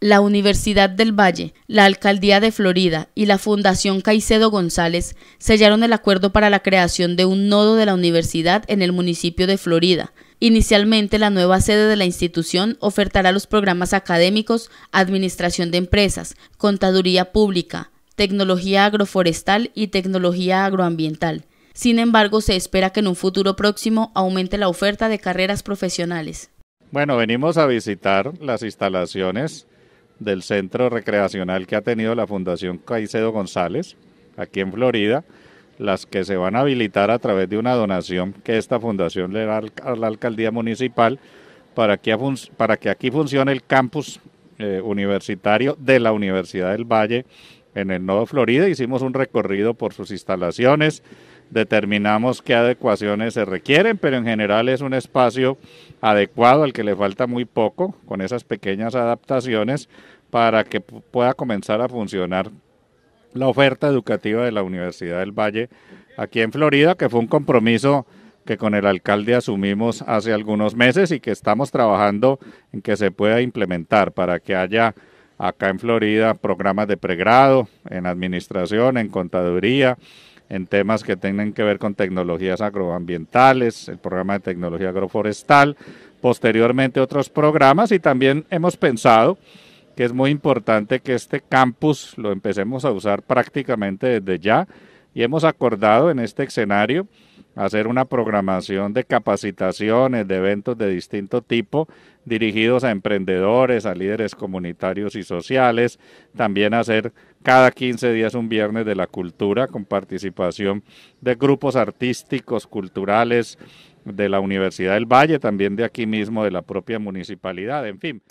la Universidad del Valle, la Alcaldía de Florida y la Fundación Caicedo González sellaron el acuerdo para la creación de un nodo de la universidad en el municipio de Florida. Inicialmente, la nueva sede de la institución ofertará los programas académicos, administración de empresas, contaduría pública, tecnología agroforestal y tecnología agroambiental. Sin embargo, se espera que en un futuro próximo aumente la oferta de carreras profesionales. Bueno, venimos a visitar las instalaciones del centro recreacional que ha tenido la Fundación Caicedo González, aquí en Florida, las que se van a habilitar a través de una donación que esta fundación le da a la alcaldía municipal para que, para que aquí funcione el campus eh, universitario de la Universidad del Valle en el Nodo Florida. Hicimos un recorrido por sus instalaciones, determinamos qué adecuaciones se requieren, pero en general es un espacio adecuado al que le falta muy poco, con esas pequeñas adaptaciones, para que pueda comenzar a funcionar la oferta educativa de la Universidad del Valle aquí en Florida, que fue un compromiso que con el alcalde asumimos hace algunos meses y que estamos trabajando en que se pueda implementar para que haya acá en Florida programas de pregrado, en administración, en contaduría, en temas que tengan que ver con tecnologías agroambientales, el programa de tecnología agroforestal, posteriormente otros programas y también hemos pensado que es muy importante que este campus lo empecemos a usar prácticamente desde ya y hemos acordado en este escenario hacer una programación de capacitaciones, de eventos de distinto tipo dirigidos a emprendedores, a líderes comunitarios y sociales, también hacer cada 15 días un viernes de la cultura con participación de grupos artísticos, culturales de la Universidad del Valle, también de aquí mismo, de la propia municipalidad, en fin.